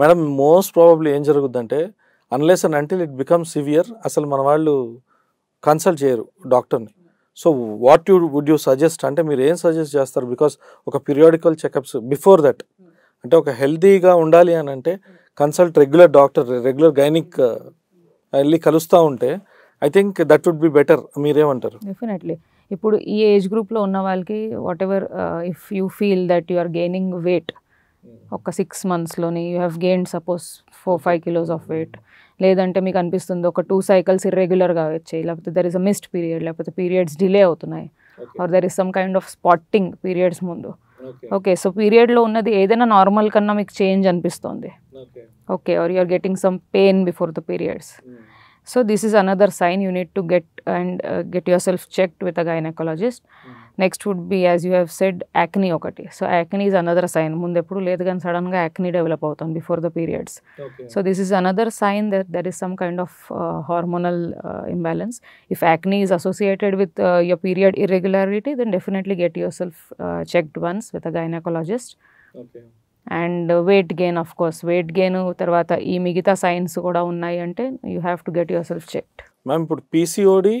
Madam most probably ఏం అంటే unless and until it become severe అసలు మన వాళ్ళు కన్సల్ట్ చేయరు డాక్టర్ని so what you would you suggest అంటే మీరు ఏం సజెస్ట్ చేస్తారు బికాస్ ఒక పీరియాడికల్ చెకప్స్ బిఫోర్ దట్ అంటే ఒక హెల్తీగా ఉండాలి అని అంటే consult regular doctor regular gynaec వెళ్ళి కలుస్తూ ఉంటే I think that would be better మీరేమంటారు డెఫినెట్లీ ఇప్పుడు ఈ ఏజ్ గ్రూప్లో ఉన్న వాళ్ళకి what ever if you feel that you are gaining weight ఒక సిక్స్ మంత్స్లోని you have gain suppose four five kilos of weight లేదంటే మీకు అనిపిస్తుంది ఒక టూ సైకిల్స్ ఇర్రెగ్యులర్గా వచ్చాయి లేకపోతే there is a missed period లేకపోతే పీరియడ్స్ డిలే అవుతున్నాయి or there is some kind of spotting periods ముందు ఓకే సో పీరియడ్లో ఉన్నది ఏదైనా నార్మల్ కన్నా మీకు చేంజ్ అనిపిస్తుంది okay or you're getting some pain before the periods So this is another sign you need to get and uh, get yourself checked with a gynecologist. Hmm. Next would be as you have said acne okati. So acne is another sign. Munde puru ledgan sudden acne develop avutam before the periods. Okay. So this is another sign that there is some kind of uh, hormonal uh, imbalance. If acne is associated with your period irregularity then definitely get yourself checked once with a gynecologist. Okay. And weight gain of course weight gain తర్వాత ఈ మిగతా signs కూడా ఉన్నాయి అంటే you have to get yourself check ma'am ఇప్పుడు PCOD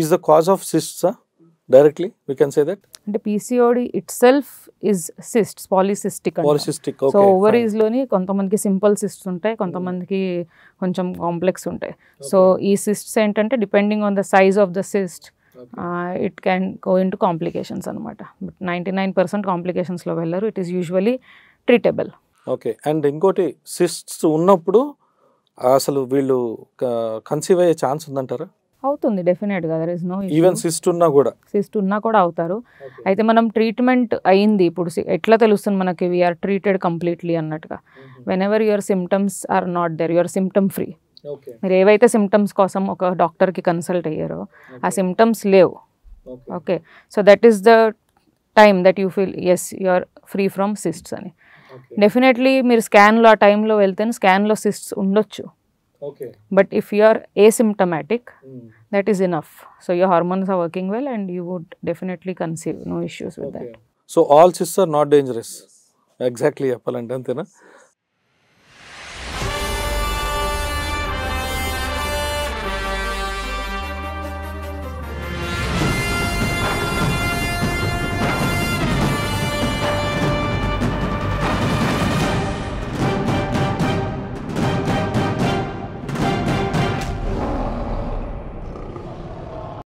is the cause of cyst directly we can say that అంటే PCOD itself is cyst polycystic polycystic so ovaries లోని కొంతమందికి సింపుల్ సిస్ట్స్ ఉంటాయి hmm. కొంతమందికి కొంచెం complex ఉంటాయి so ఈ cysts ఏంటంటే depending on the size of the cyst it can go into complications అనమాట బట్ నైంటీ నైన్ పర్సెంట్ కాంప్లికేషన్స్లో వెళ్ళరు it is usually treatable okay and ఇంకోటి సిస్ట్స్ ఉన్నప్పుడు అసలు వీళ్ళు కన్సీవ్ అయ్యే ఛాన్స్ ఉందంటారా అవుతుంది definite there is no even cyst ఉన్నా కూడా సిస్ట్ ఉన్నా కూడా అవుతారు అయితే మనం ట్రీట్మెంట్ అయింది ఇప్పుడు ఎట్లా తెలుస్తుంది మనకి వీఆర్ ట్రీటెడ్ కంప్లీట్లీ అన్నట్టుగా when ever your symptoms are not there your symptom free మీరు ఏవైతే సిమ్టమ్స్ కోసం ఒక డాక్టర్కి కన్సల్ట్ అయ్యారో ఆ సిమ్టమ్స్ లేవు okay so that is the time that you feel as you are free from cysts అని డెఫినెట్లీ మీరు స్కాన్లో ఆ టైంలో వెళ్తే స్కాన్లో సిస్ట్స్ ఉండొచ్చు but if you are asymptomatic that is enough so your hormones are working well and you would definitely conceive no issues with that so all cysts are not dangerous exactly చెప్పాలంటే అంతేనా